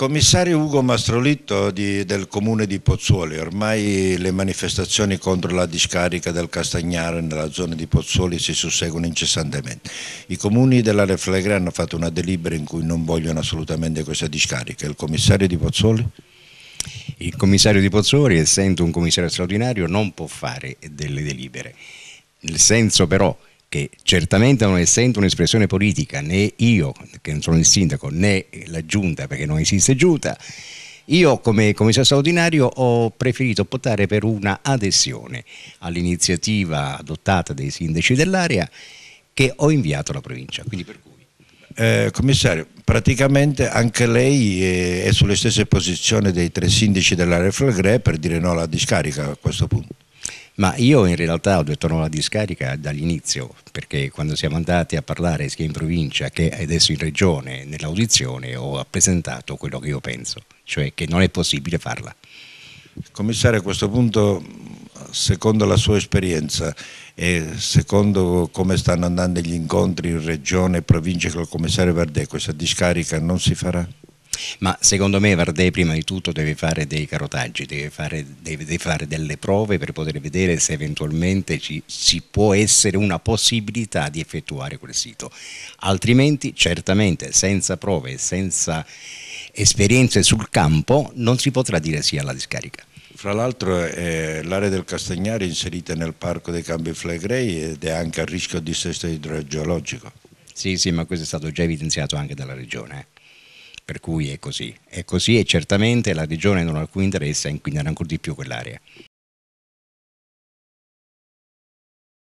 Commissario Ugo Mastrolitto di, del comune di Pozzuoli, ormai le manifestazioni contro la discarica del Castagnaro nella zona di Pozzuoli si susseguono incessantemente. I comuni dell'area flagra hanno fatto una delibera in cui non vogliono assolutamente questa discarica. Il commissario di Pozzuoli? Il commissario di Pozzuoli, essendo un commissario straordinario, non può fare delle delibere. Nel senso però che certamente non essendo un'espressione politica né io, che non sono il sindaco, né la giunta, perché non esiste giunta, io come commissario straordinario ho preferito optare per una adesione all'iniziativa adottata dai sindaci dell'area che ho inviato alla provincia. Eh, commissario, praticamente anche lei è, eh, è sulle stesse posizioni dei tre sindaci dell'area Flagre per dire no alla discarica a questo punto ma io in realtà ho detto no alla discarica dall'inizio, perché quando siamo andati a parlare sia in provincia che adesso in regione, nell'audizione, ho presentato quello che io penso, cioè che non è possibile farla. Commissario, a questo punto, secondo la sua esperienza e secondo come stanno andando gli incontri in regione e provincia con il commissario Verdè, questa discarica non si farà? ma secondo me Vardè prima di tutto deve fare dei carotaggi, deve fare, deve, deve fare delle prove per poter vedere se eventualmente ci, ci può essere una possibilità di effettuare quel sito, altrimenti certamente senza prove, senza esperienze sul campo non si potrà dire sì alla discarica. Fra l'altro eh, l'area del Castagnare è inserita nel parco dei Campi Flegrei ed è anche a rischio di sesto idrogeologico. Sì, sì, ma questo è stato già evidenziato anche dalla regione. Eh per cui è così, è così e certamente la regione non ha alcun interesse a inquinare ancora di più quell'area.